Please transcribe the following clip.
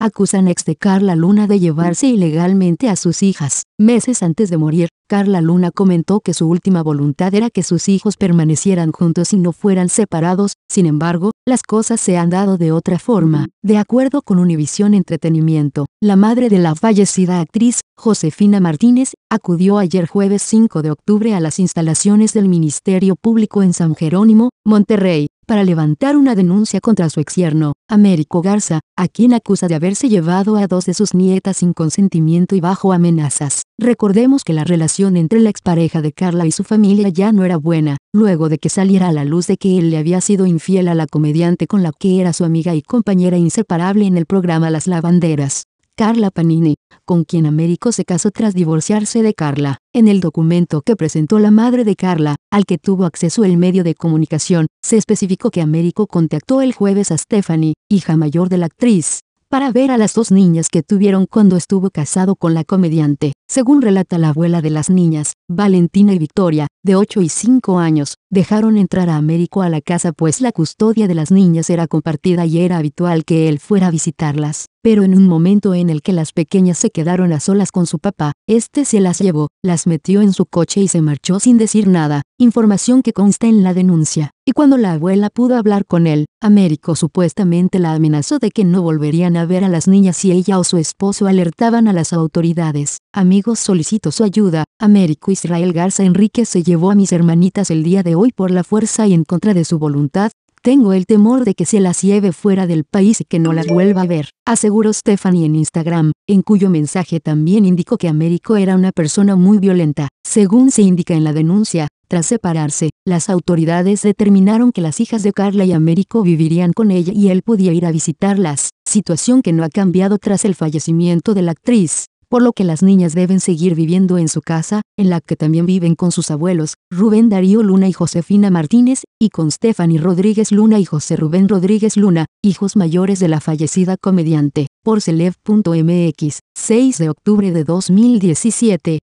acusan ex de Carla Luna de llevarse ilegalmente a sus hijas. Meses antes de morir, Carla Luna comentó que su última voluntad era que sus hijos permanecieran juntos y no fueran separados, sin embargo, las cosas se han dado de otra forma. De acuerdo con Univisión Entretenimiento, la madre de la fallecida actriz, Josefina Martínez, acudió ayer jueves 5 de octubre a las instalaciones del Ministerio Público en San Jerónimo, Monterrey, para levantar una denuncia contra su exierno, Américo Garza, a quien acusa de haberse llevado a dos de sus nietas sin consentimiento y bajo amenazas. Recordemos que la relación entre la expareja de Carla y su familia ya no era buena, luego de que saliera a la luz de que él le había sido infiel a la comediante con la que era su amiga y compañera inseparable en el programa Las Lavanderas. Carla Panini, con quien Américo se casó tras divorciarse de Carla. En el documento que presentó la madre de Carla, al que tuvo acceso el medio de comunicación, se especificó que Américo contactó el jueves a Stephanie, hija mayor de la actriz, para ver a las dos niñas que tuvieron cuando estuvo casado con la comediante. Según relata la abuela de las niñas, Valentina y Victoria, de 8 y 5 años, dejaron entrar a Américo a la casa pues la custodia de las niñas era compartida y era habitual que él fuera a visitarlas. Pero en un momento en el que las pequeñas se quedaron a solas con su papá, este se las llevó, las metió en su coche y se marchó sin decir nada, información que consta en la denuncia. Y cuando la abuela pudo hablar con él, Américo supuestamente la amenazó de que no volverían a ver a las niñas si ella o su esposo alertaban a las autoridades. Amigos solicito su ayuda, Américo Israel Garza Enrique se llevó a mis hermanitas el día de hoy por la fuerza y en contra de su voluntad, tengo el temor de que se las lleve fuera del país y que no las vuelva a ver, aseguró Stephanie en Instagram, en cuyo mensaje también indicó que Américo era una persona muy violenta. Según se indica en la denuncia, tras separarse, las autoridades determinaron que las hijas de Carla y Américo vivirían con ella y él podía ir a visitarlas, situación que no ha cambiado tras el fallecimiento de la actriz por lo que las niñas deben seguir viviendo en su casa, en la que también viven con sus abuelos, Rubén Darío Luna y Josefina Martínez, y con Stephanie Rodríguez Luna y José Rubén Rodríguez Luna, hijos mayores de la fallecida comediante, por Celeb.mx, 6 de octubre de 2017.